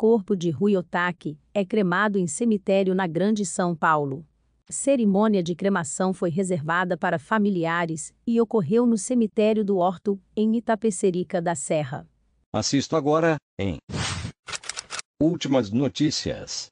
corpo de Rui Otaki é cremado em cemitério na Grande São Paulo. Cerimônia de cremação foi reservada para familiares e ocorreu no cemitério do Horto, em Itapecerica da Serra. Assisto agora, em Últimas notícias.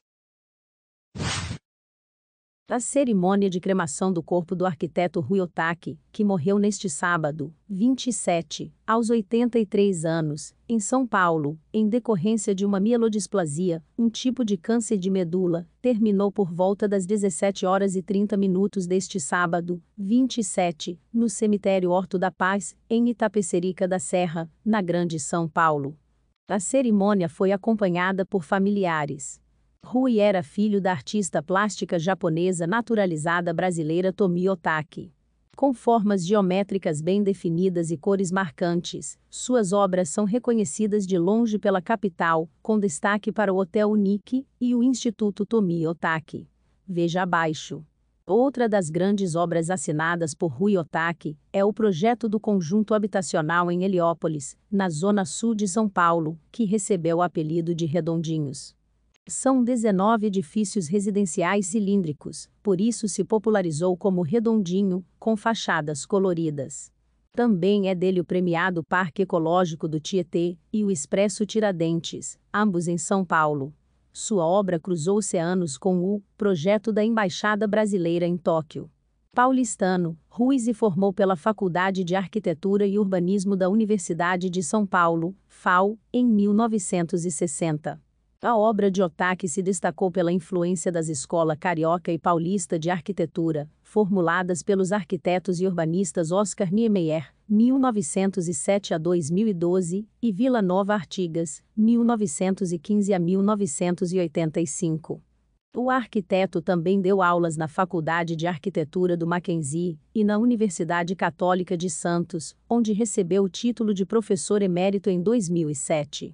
A cerimônia de cremação do corpo do arquiteto Rui Otaki, que morreu neste sábado, 27, aos 83 anos, em São Paulo, em decorrência de uma mielodisplasia, um tipo de câncer de medula, terminou por volta das 17 horas e 30 minutos deste sábado, 27, no cemitério Horto da Paz, em Itapecerica da Serra, na Grande São Paulo. A cerimônia foi acompanhada por familiares. Rui era filho da artista plástica japonesa naturalizada brasileira Tomi Otaki. Com formas geométricas bem definidas e cores marcantes, suas obras são reconhecidas de longe pela capital, com destaque para o Hotel Unique e o Instituto Tomi Otaki. Veja abaixo. Outra das grandes obras assinadas por Rui Otaki é o projeto do conjunto habitacional em Heliópolis, na zona sul de São Paulo, que recebeu o apelido de Redondinhos. São 19 edifícios residenciais cilíndricos, por isso se popularizou como redondinho, com fachadas coloridas. Também é dele o premiado Parque Ecológico do Tietê e o Expresso Tiradentes, ambos em São Paulo. Sua obra cruzou oceanos com o projeto da Embaixada Brasileira em Tóquio. Paulistano, Ruiz se formou pela Faculdade de Arquitetura e Urbanismo da Universidade de São Paulo, FAU, em 1960. A obra de Otaki se destacou pela influência das escolas carioca e paulista de arquitetura, formuladas pelos arquitetos e urbanistas Oscar Niemeyer, 1907 a 2012, e Vila Nova Artigas, 1915 a 1985. O arquiteto também deu aulas na Faculdade de Arquitetura do Mackenzie e na Universidade Católica de Santos, onde recebeu o título de professor emérito em 2007.